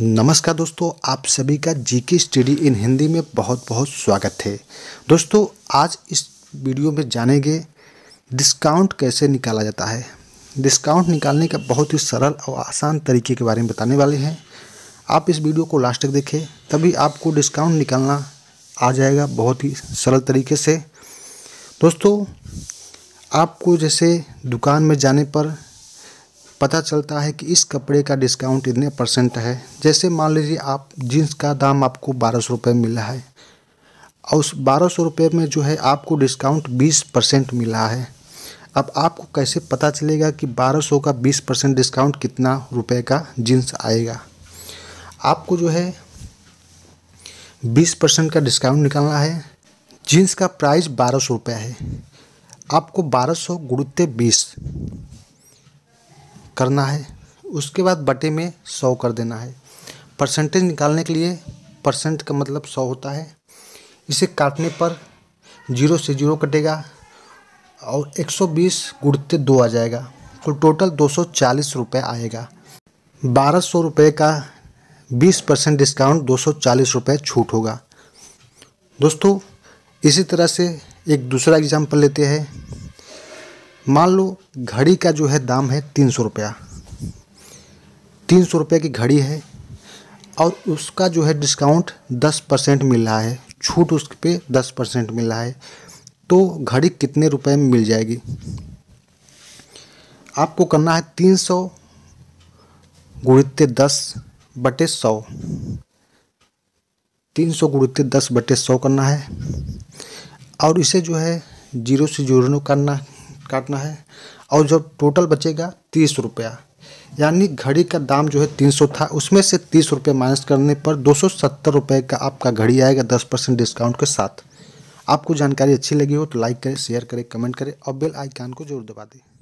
नमस्कार दोस्तों आप सभी का जीके स्टडी इन हिंदी में बहुत बहुत स्वागत है दोस्तों आज इस वीडियो में जानेंगे डिस्काउंट कैसे निकाला जाता है डिस्काउंट निकालने का बहुत ही सरल और आसान तरीके के बारे में बताने वाले हैं आप इस वीडियो को लास्ट तक देखें तभी आपको डिस्काउंट निकालना आ जाएगा बहुत ही सरल तरीके से दोस्तों आपको जैसे दुकान में जाने पर पता चलता है कि इस कपड़े का डिस्काउंट इतने परसेंट है जैसे मान लीजिए आप जीन्स का दाम आपको बारह सौ रुपये मिला है और उस बारह सौ रुपये में जो है आपको डिस्काउंट बीस परसेंट मिला है अब आपको कैसे पता चलेगा कि बारह सौ का बीस परसेंट डिस्काउंट कितना रुपये का जीन्स आएगा आपको जो है बीस परसेंट का डिस्काउंट निकालना है जीन्स का प्राइस बारह सौ रुपये है आपको बारह सौ गुड़ते बीस करना है उसके बाद बटे में सौ कर देना है परसेंटेज निकालने के लिए परसेंट का मतलब सौ होता है इसे काटने पर जीरो से जीरो कटेगा और 120 गुड़ते दो आ जाएगा कुल टोटल दो सौ रुपये आएगा बारह सौ रुपये का 20 परसेंट डिस्काउंट दो सौ रुपये छूट होगा दोस्तों इसी तरह से एक दूसरा एग्जाम्पल लेते हैं मान लो घड़ी का जो है दाम है तीन सौ रुपया तीन सौ रुपये की घड़ी है और उसका जो है डिस्काउंट दस परसेंट मिल रहा है छूट उस पर दस परसेंट मिल रहा है तो घड़ी कितने रुपए में मिल जाएगी आपको करना है तीन सौ गुणित्य दस बटे सौ तीन सौ गुणित्य दस बटे सौ करना है और इसे जो है जीरो से जोड़ना करना काटना है और जो टोटल बचेगा तीस रुपया यानी घड़ी का दाम जो है तीन सौ था उसमें से तीस रुपये माइनस करने पर दो सौ सत्तर रुपये का आपका घड़ी आएगा दस परसेंट डिस्काउंट के साथ आपको जानकारी अच्छी लगी हो तो लाइक करें शेयर करें कमेंट करें और बेल आइकान को जरूर दबा दें